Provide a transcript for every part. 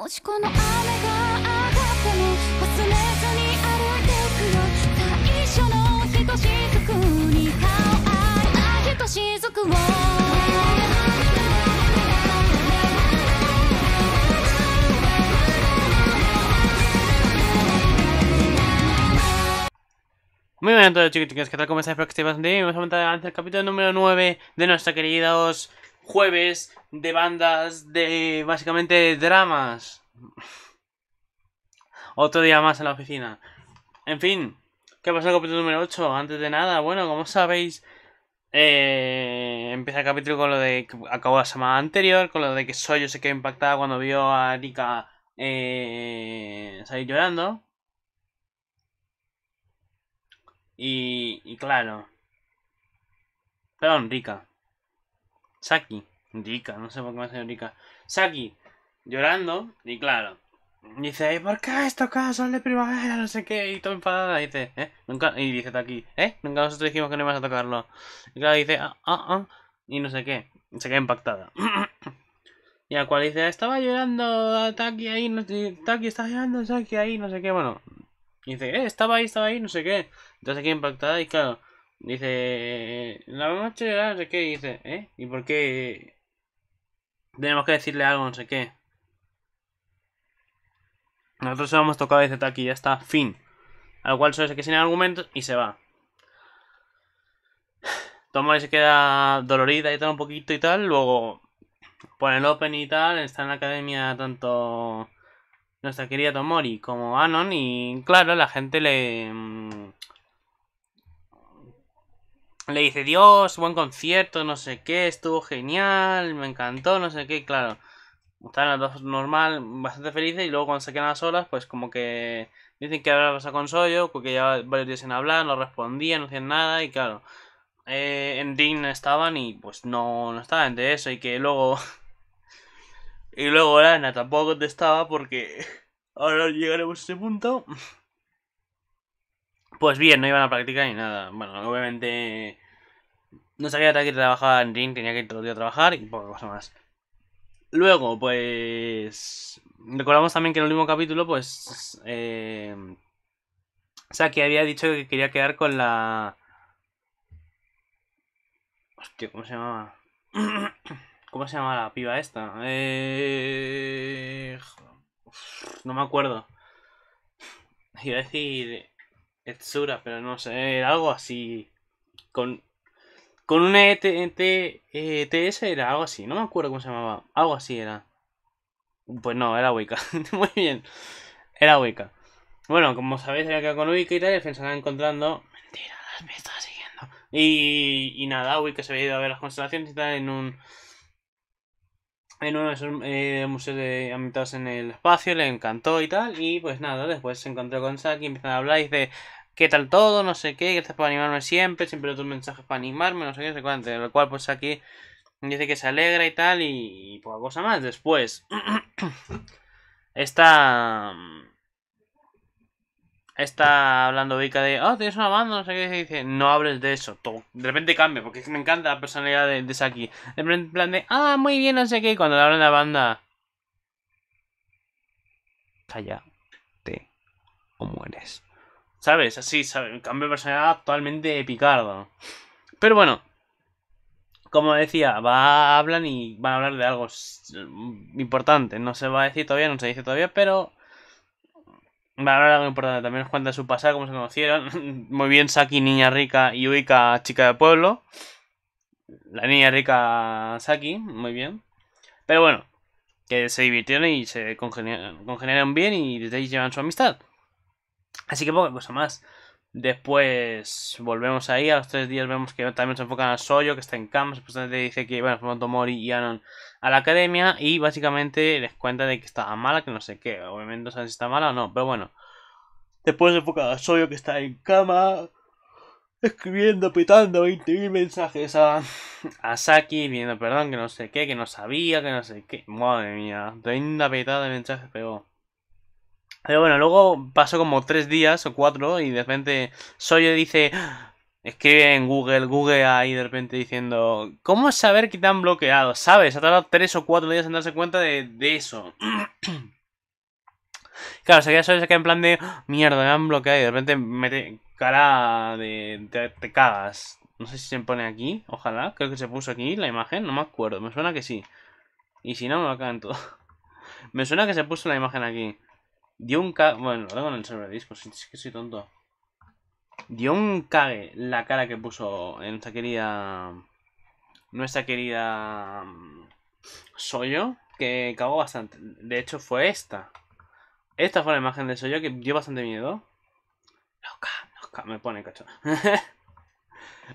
もしこの雨が上がっても忘れずに歩いていくよ最初のひとに顔合いひとしを Muy bien, e n t o n c s chicos, chicas, ¿qué tal? ¿Cómo estáis? Espero que estéis bastante bien. Vamos a m e n t a r a n t e s e l capítulo número 9 de nuestra queridos jueves de bandas de básicamente dramas. Otro día más en la oficina. En fin, ¿qué pasa el capítulo número 8? Antes de nada, bueno, como sabéis, eh, empieza el capítulo con lo de que acabó la semana anterior, con lo de que soy yo se quedó impactada cuando vio a Rika eh, salir llorando. Y, y claro. Perdón, Rika. Saki, rica, no sé por qué me hace Rika. Saki, llorando, y claro, dice, por qué estos casos de primavera? No sé qué, y todo enfadada, dice, ¿eh? Nunca, y dice Taki, ¿eh? Nunca nosotros dijimos que no ibas a tocarlo. Y claro, dice, ah, ah, ah, y no sé qué, se queda impactada. y a cual dice, estaba llorando, Taki ahí, no sé, Taki estaba llorando, Saki ahí, no sé qué, bueno. Y dice, eh, estaba ahí, estaba ahí, no sé qué. Entonces se queda impactada y claro, Dice, la hemos llegar no sé qué, dice, ¿eh? ¿Y por qué tenemos que decirle algo, no sé qué? Nosotros hemos tocado, dice aquí ya está, fin. Al cual solo se que sin argumentos y se va. Tomori se queda dolorida y tal un poquito y tal, luego por el Open y tal, está en la academia tanto nuestra querida Tomori como Anon y claro, la gente le mm, le dice, Dios, buen concierto, no sé qué, estuvo genial, me encantó, no sé qué, claro. Estaban las dos normal, bastante felices, y luego cuando se quedan a solas, pues como que dicen que habrá con Soyo, porque ya varios días sin hablar, no respondían, no hacían nada, y claro, eh, en DIN estaban y pues no, no estaban de eso, y que luego... y luego Lana tampoco contestaba porque ahora llegaremos a ese punto. Pues bien, no iba a la práctica ni nada. Bueno, obviamente no sabía que trabajar en ring, tenía que ir todo el día a trabajar y poco cosas más. Luego, pues. Recordamos también que en el último capítulo, pues. Eh, que había dicho que quería quedar con la. Hostia, ¿cómo se llamaba? ¿Cómo se llamaba la piba esta? Eh... no me acuerdo. Iba a decir. Etsura, pero no sé, era algo así. Con, con un ETS e, era algo así, no me acuerdo cómo se llamaba. Algo así era. Pues no, era Wicca. Muy bien, era Wicca. Bueno, como sabéis, había que con Wicca y tal, y encontrando. Mentira, me estaba siguiendo. Y, y nada, Wicca se había ido a ver las constelaciones y tal en un en uno de esos eh, museos de, ambientados en el espacio, le encantó y tal. Y pues nada, después se encontró con Saki y empiezan a hablar y dice, ¿qué tal todo? No sé qué, gracias por animarme siempre, siempre otros mensaje para animarme, no sé qué, no sé cuánto. Lo cual pues aquí, dice que se alegra y tal y, poca cosa más. Después, está está hablando Vika de, oh, tienes una banda, no sé qué, y dice, no hables de eso. De repente cambia, porque me encanta la personalidad de, de Saki. De repente, plan de, ah, muy bien, no sé qué, cuando le hablan de la banda. Calla, te o mueres. ¿Sabes? Así, ¿sabes? cambio de personalidad totalmente picardo. Pero bueno, como decía, va, hablan y van a hablar de algo mm, importante. No se va a decir todavía, no se dice todavía, pero ahora algo importante también nos cuenta su pasado, cómo se conocieron. Muy bien, Saki, niña rica, y Uika, chica de pueblo. La niña rica, Saki, muy bien. Pero bueno, que se divirtieron y se congeniaron, bien y desde ahí llevan su amistad. Así que poca cosa más. Después volvemos ahí, a los tres días vemos que también se enfocan a Soyo, que está en cama Supuestamente dice que bueno, pronto Mori y Anon a la academia y básicamente les cuenta de que estaba mala, que no sé qué, obviamente no saben si está mala o no, pero bueno. Después se enfocan a Soyo, que está en cama, escribiendo, petando 20.000 mensajes a, a Saki, viendo, perdón, que no sé qué, que no sabía, que no sé qué. Madre mía, 30 petada de mensajes pero pero bueno, luego pasó como tres días o cuatro y de repente Soyo dice... Ah, escribe en Google, Google ahí de repente diciendo... ¿Cómo saber que te han bloqueado? ¿Sabes? Ha tardado tres o cuatro días en darse cuenta de, eso. Claro, se queda en plan de ah, mierda, me han bloqueado y de repente mete cara de te, cagas. No sé si se pone aquí, ojalá, creo que se puso aquí la imagen, no me acuerdo, me suena que sí. Y si no, me lo canto. me suena que se puso la imagen aquí. Dio un cague. Bueno, lo tengo en el server de si es que soy tonto. Dio un cague la cara que puso en nuestra querida. Nuestra querida. Mm, Soyo, que cagó bastante. De hecho, fue esta. Esta fue la imagen de Soyo que dio bastante miedo. Loca, loca, me pone cacho.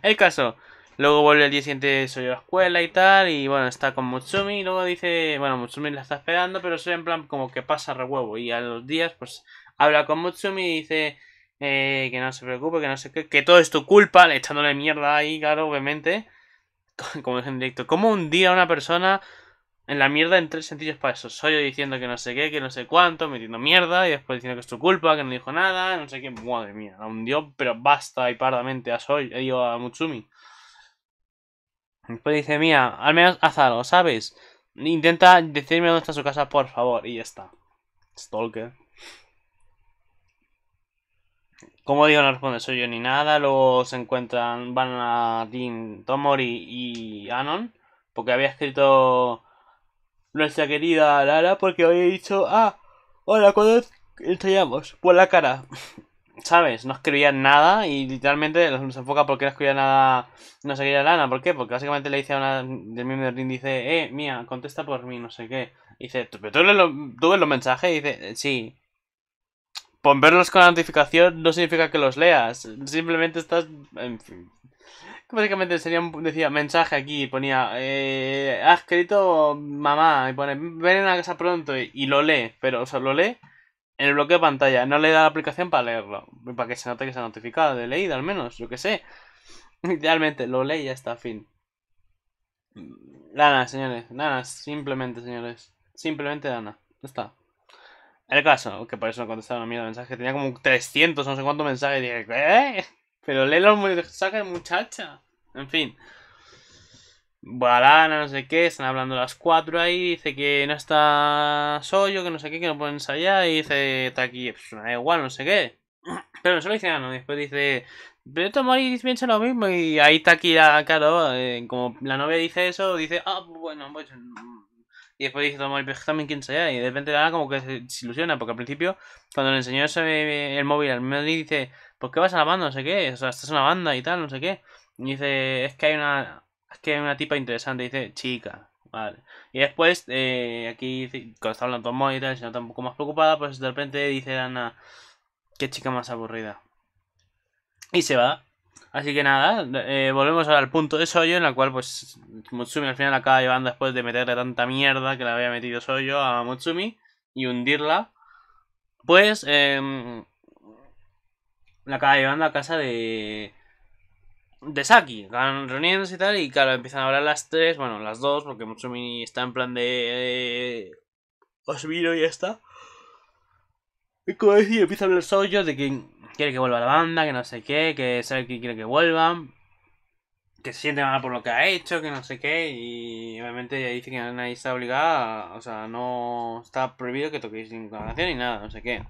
el caso, Luego vuelve el día siguiente soy a la escuela y tal. Y bueno, está con Mutsumi. Y luego dice, bueno, Mutsumi la está esperando, pero soy en plan como que pasa huevo. Y a los días, pues habla con Mutsumi y dice eh, que no se preocupe, que no sé qué, que todo es tu culpa, echándole mierda ahí, claro, obviamente. Como es en directo, ¿cómo un a una persona en la mierda en tres sencillos pasos? Soy yo diciendo que no sé qué, que no sé cuánto, metiendo mierda y después diciendo que es tu culpa, que no dijo nada, no sé qué. Madre mía, la hundió, pero basta y pardamente a Soy, digo a Mutsumi. Después pues dice, Mía, al menos haz algo, ¿sabes? Intenta decirme dónde está su casa, por favor. Y ya está. Stalker. Como digo, no responde soy yo ni nada. Luego se encuentran, van a Tomori y Anon. Porque había escrito nuestra querida Lara porque había dicho, ah, hola, ¿cuándo estallamos? Por pues la cara. ¿sabes? No escribía nada y literalmente nos enfoca porque no escribía nada, no sé qué Lana, ¿por qué? Porque básicamente le dice a una del mismo del ring, dice, eh, mía, contesta por mí, no sé qué. dice, ¿tú, ves los, los mensajes? Y dice, eh, sí. Pon verlos con la notificación no significa que los leas, simplemente estás, en fin. Básicamente sería, un. decía mensaje aquí, ponía, eh, ha escrito mamá, y pone, ven a casa pronto, y lo lee, pero, o sea, lo lee, en el bloque de pantalla. No le da la aplicación para leerlo. Para que se note que se ha notificado de leída, al menos. Yo que sé. Idealmente, lo leí y ya está, fin. nada, señores. nada, simplemente, señores. Simplemente dana. Ya está. El caso, que por eso no contestaron a mí mensaje. Tenía como 300, no sé cuántos mensajes. Y ¿eh? Pero lee los mensajes, muchacha. En fin. Balana, no sé qué, están hablando las cuatro ahí, dice que no está Soyo, que no sé qué, que no pueden ensayar, y dice Taki, pues da igual, no sé qué. Pero no se lo dice no, después dice, pero Tomori piensa lo mismo, y ahí está aquí claro, eh, como la novia dice eso, dice, ah, pues bueno, pues, mm". Y después dice Tomori, pero también quiere ensayar, y de repente la como que se ilusiona, porque al principio, cuando le enseñó el móvil al medio dice, ¿por pues qué vas a la banda? No sé qué, o sea, estás en una banda y tal, no sé qué. Y dice, es que hay una que es una tipa interesante, dice chica. Vale. Y después, eh, aquí, cuando está hablando con y tal, si no un más preocupada, pues de repente dice Ana, qué chica más aburrida. Y se va. Así que nada, volvemos eh, volvemos al punto de Soyo, en la cual pues Mutsumi al final acaba llevando después de meterle tanta mierda que la había metido Soyo a Mutsumi y hundirla. Pues em, la acaba llevando a casa de, de Saki, reuniéndose y tal, y claro, empiezan a hablar las tres, bueno, las dos, porque Mutsumi está en plan de... Eh, os miro y ya está. Y como decía, empieza a hablar de que quiere que vuelva la banda, que no sé qué, que sabe que quiere que vuelvan, que se siente mal por lo que ha hecho, que no sé qué, y obviamente Ya dice que nadie está obligada, o sea, no está prohibido que toquéis sin canción ni nada, no sé qué.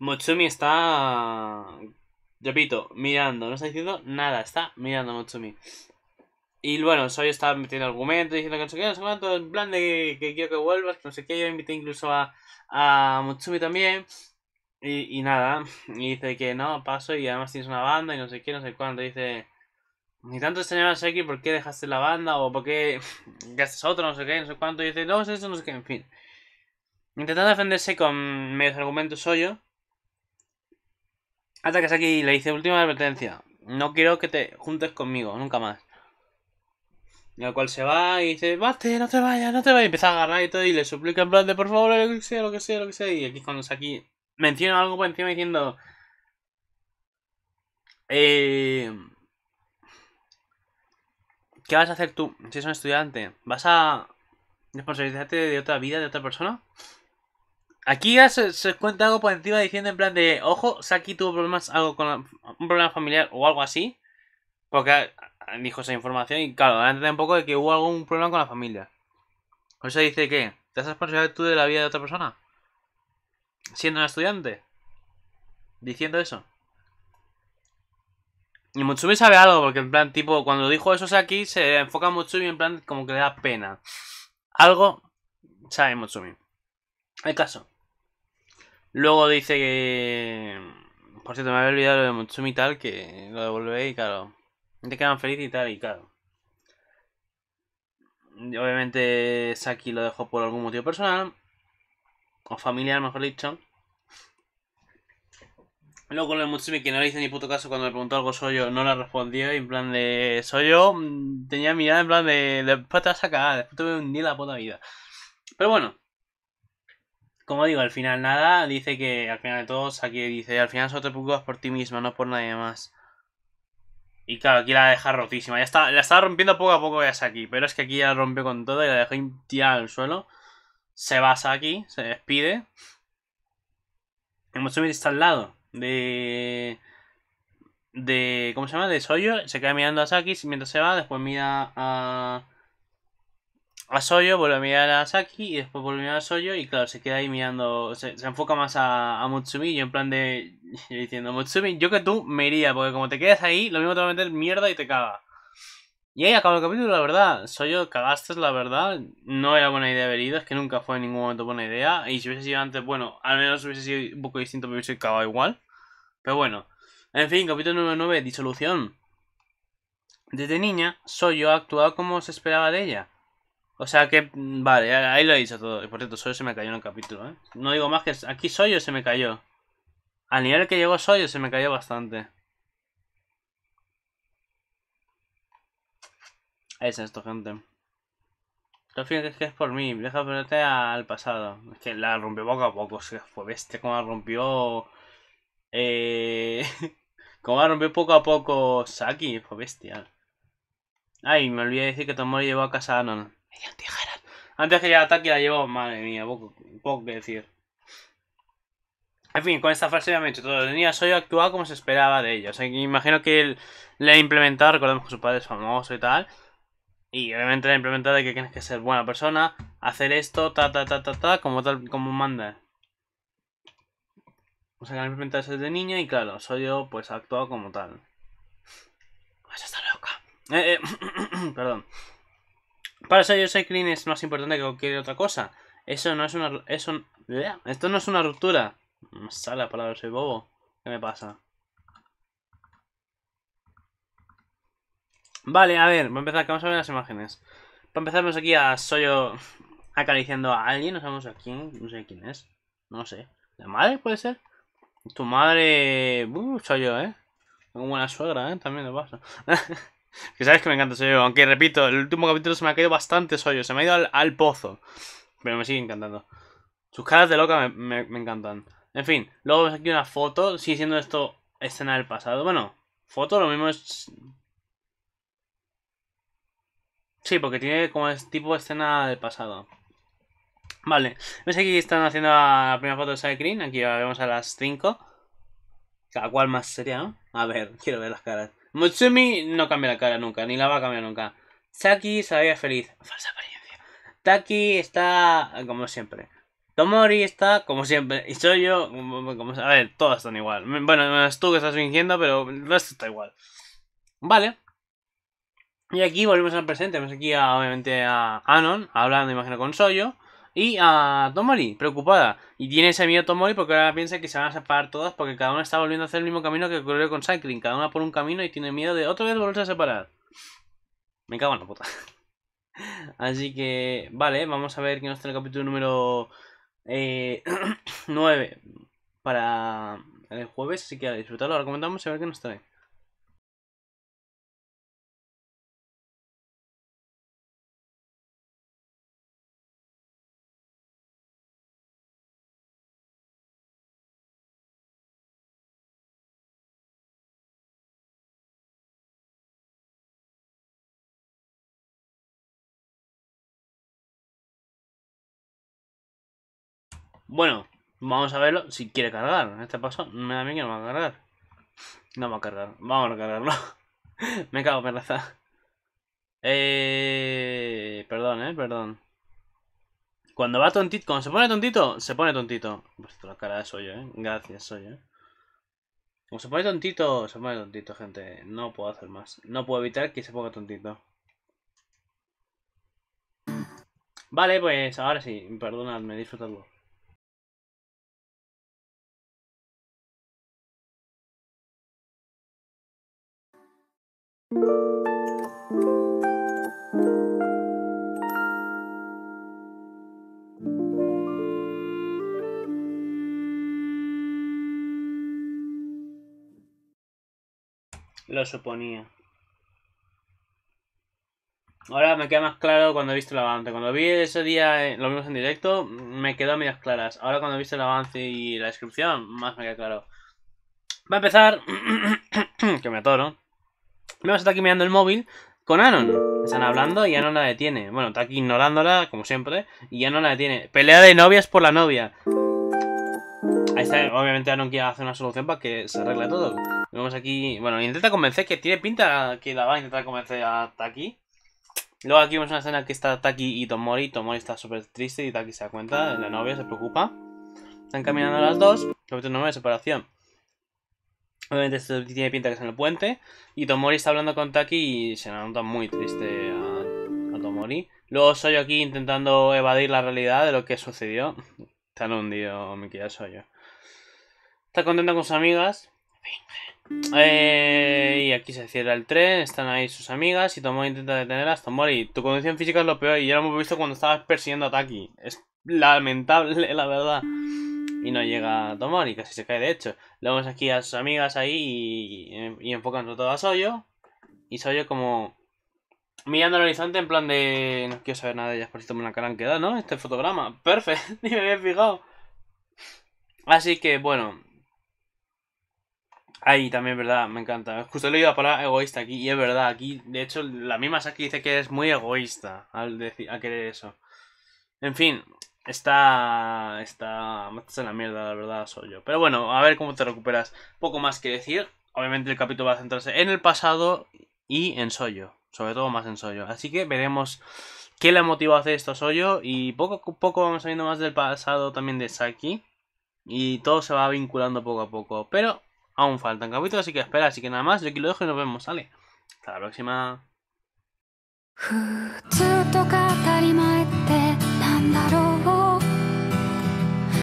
Mutsumi está Repito, mirando, no está diciendo nada, está mirando a Mutsumi. Y bueno, Soy está metiendo argumentos, diciendo que no sé qué, no sé cuánto, en plan de que, quiero que vuelvas, que no sé qué. Yo invité incluso a, a Motsumi también. Y, nada, y dice que no, paso y además tienes una banda y no sé qué, no sé cuánto. dice, ni tanto extrañaba a Seki, ¿por qué dejaste la banda? O ¿por qué gastas otro? No sé qué, no sé cuánto. dice, no, eso, no sé qué, en fin. Intentando defenderse con medios argumentos, Soyo. Hasta es aquí, le hice última advertencia. No quiero que te juntes conmigo, nunca más. Y al cual se va y dice, bate, no te vayas, no te vayas. Y empieza a agarrar y todo y le suplica en plan de por favor, lo que sea, lo que sea, lo que sea. Y aquí cuando aquí menciona algo por encima diciendo... Eh, ¿Qué vas a hacer tú si eres un estudiante? ¿Vas a responsabilizarte de otra vida, de otra persona? Aquí ya se, cuenta algo por encima diciendo en plan de, ojo, Saki tuvo problemas, algo con un problema familiar o algo así. Porque dijo esa información y claro, antes un poco de que hubo algún problema con la familia. O sea, dice que, ¿te has pasado tú de la vida de otra persona? Siendo un estudiante. Diciendo eso. Y Mutsumi sabe algo, porque en plan, tipo, cuando dijo eso Saki, se enfoca mucho Mutsumi en plan como que le da pena. Algo sabe Mutsumi. El caso. Luego dice que. Por cierto, me había olvidado lo de Mutsumi y tal, que lo devolvéis y claro. Te quedan feliz y tal, y claro. obviamente Saki lo dejó por algún motivo personal. O familiar, mejor dicho. Luego con lo de Mutsumi, que no le hice ni puto caso cuando le preguntó algo soy yo, no le respondió. Y en plan de soy yo, mm, tenía mirada en plan de. Después te vas a cagar, después te voy a la puta vida. Pero bueno como digo, al final nada, dice que al final de todo, aquí dice, al final solo te preocupas por ti misma, no por nadie más. Y claro, aquí la deja rotísima. Ya está, la estaba rompiendo poco a poco ya Saki, pero es que aquí ya rompió con todo y la dejó tirada al suelo. Se va Saki, se despide. Y Motsumi está al lado de... De... ¿Cómo se llama? De Soyo. Se queda mirando a Saki mientras se va, después mira a a Soyo, vuelve a mirar a Saki y después vuelve a mirar a Soyo y claro, se queda ahí mirando, se, enfoca más a, a Mutsumi y en plan de diciendo, Mutsumi, yo que tú me iría, porque como te quedas ahí, lo mismo te va a meter mierda y te caga. Y ahí acaba el capítulo, la verdad, Soyo, cagaste, la verdad, no era buena idea haber ido, es que nunca fue en ningún momento buena idea, y si hubiese sido antes, bueno, al menos hubiese sido un poco distinto, pero hubiese cagado igual. Pero bueno, en fin, capítulo número 9, disolución. Desde niña, Soyo ha actuado como se esperaba de ella o sea que, mm, vale, ahí lo he dicho todo. Y por cierto, Soyo se me cayó en el capítulo, ¿eh? No digo más que aquí Soyo se me cayó. Al nivel que llegó Soyo se me cayó bastante. Es esto, gente. Lo fíjate que es por mí. Deja ponerte al pasado. Es que la rompió poco a poco. O sea, fue bestia como la rompió... Eh... como la rompió poco a poco Saki. Fue bestial. Ay, me olvidé de decir que Tomori llevó a casa a Anon. Antes que ya ataque la llevo, madre mía, poco, que decir. En fin, con esta frase me he hecho todo. tenía Soyo actuado como se esperaba de ellos, imagino que él le ha implementado, recordemos que su padre es famoso y tal. Y obviamente le ha implementado de que tienes que ser buena persona, hacer esto, ta, ta, ta, ta, ta, como tal, como manda. O sea, que desde niño y claro, soy yo, pues actuado como tal. Esa pues está loca. Eh, eh, perdón. Para soy clean es más importante que cualquier otra cosa. Eso no es una... Eso, esto no es una ruptura. sala sale palabra, soy bobo. ¿Qué me pasa? Vale, a ver, vamos a empezar, vamos a ver las imágenes. Para empezar, aquí a Soyo acariciando a alguien, no sabemos a quién, no sé quién es. No sé. ¿La madre puede ser? Tu madre... Uh, soy yo ¿eh? Una suegra, ¿eh? También lo pasa. Que sabes que me encanta Soyo, aunque repito, el último capítulo se me ha caído bastante Soyo, se me ha ido al, pozo. Pero me sigue encantando. Sus caras de loca me, encantan. En fin, luego ves aquí una foto, sigue siendo esto escena del pasado. Bueno, foto lo mismo es... Sí, porque tiene como este tipo de escena del pasado. Vale, ves aquí están haciendo la primera foto de Cycling, aquí la vemos a las 5. Cada cual más sería, ¿no? A ver, quiero ver las caras. Mutsumi no cambia la cara nunca, ni la va a cambiar nunca. Saki se veía feliz. Falsa apariencia. Taki está como siempre. Tomori está como siempre. Y soy yo, como, a ver, todas están igual. Bueno, es tú que estás fingiendo, pero el resto está igual. Vale. Y aquí volvemos al presente. vamos aquí, obviamente, a Anon hablando, imagino, con Soyo. Y a ah, Tomori, preocupada. Y tiene ese miedo Tomori porque ahora piensa que se van a separar todas porque cada una está volviendo a hacer el mismo camino que ocurrió con Cycling. Cada una por un camino y tiene miedo de otra vez volverse a separar. Me cago en la puta. Así que, vale, vamos a ver qué nos trae el capítulo número eh, 9 para el jueves. Así que a disfrutarlo. Ahora comentamos a ver qué nos trae. Bueno, vamos a verlo si quiere cargar. En este paso, me da miedo que no va a cargar. No va a cargar. Vamos a cargarlo. me cago en raza. Eh... Perdón, eh, perdón. Cuando va tontito, cuando se pone tontito, se pone tontito. Pues la cara soy yo, eh. Gracias, soy yo, eh. Cuando Como se pone tontito, se pone tontito, gente. No puedo hacer más. No puedo evitar que se ponga tontito. Vale, pues ahora sí, perdonadme, disfrutadlo. Lo suponía. Ahora me queda más claro cuando he visto el avance. Cuando vi ese día, eh, lo vimos en directo, me quedó a medias claras. Ahora cuando he visto el avance y la descripción, más me queda claro. Va a empezar... que me atoro. Vemos está Taki mirando el móvil con Anon. Están hablando y Anon la detiene. Bueno, Taki ignorándola, como siempre, y Anon la detiene. Pelea de novias por la novia. Ahí está, obviamente Anon quiere hacer una solución para que se arregle todo. Vemos aquí, bueno, intenta convencer, que tiene pinta que la va a intentar convencer a Taki. Luego aquí vemos una escena que está Taki y Tomori. Tomori está súper triste y Taki se da cuenta, la novia se preocupa. Están caminando las dos, capítulo 9 de separación. Obviamente esto tiene pinta que es en el puente. Y Tomori está hablando con Taki y se le nota muy triste a, Tomori. Luego soy aquí intentando evadir la realidad de lo que sucedió. Tan hundido, mi soy yo Está contenta con sus amigas. Eh, y aquí se cierra el tren, están ahí sus amigas y Tomori intenta detenerlas. Tomori, tu condición física es lo peor y ya lo hemos visto cuando estabas persiguiendo a Taki. Es lamentable, la verdad y no llega a tomar y casi se cae de hecho. Luego vemos aquí a sus amigas ahí y, y, todo a Soyo. Y Soyo como mirando al horizonte en plan de... No quiero saber nada de ellas, por si me la cara han ¿no? Este fotograma. Perfecto, ni me había fijado. Así que bueno. Ahí también, ¿verdad? Me encanta. Justo le iba a egoísta aquí. Y es verdad, aquí, de hecho, la misma Saki dice que es muy egoísta al, decir, a querer eso. En fin, Está. Está. en la mierda, la verdad, soy yo. Pero bueno, a ver cómo te recuperas. Poco más que decir. Obviamente el capítulo va a centrarse en el pasado y en Soyo. Sobre todo más en Soyo. Así que veremos qué le motivado a hacer esto a Soyo. Y poco a poco vamos sabiendo más del pasado también de Saki. Y todo se va vinculando poco a poco. Pero aún faltan capítulos, así que espera. Así que nada más, yo aquí lo dejo y nos vemos. Sale. Hasta la próxima.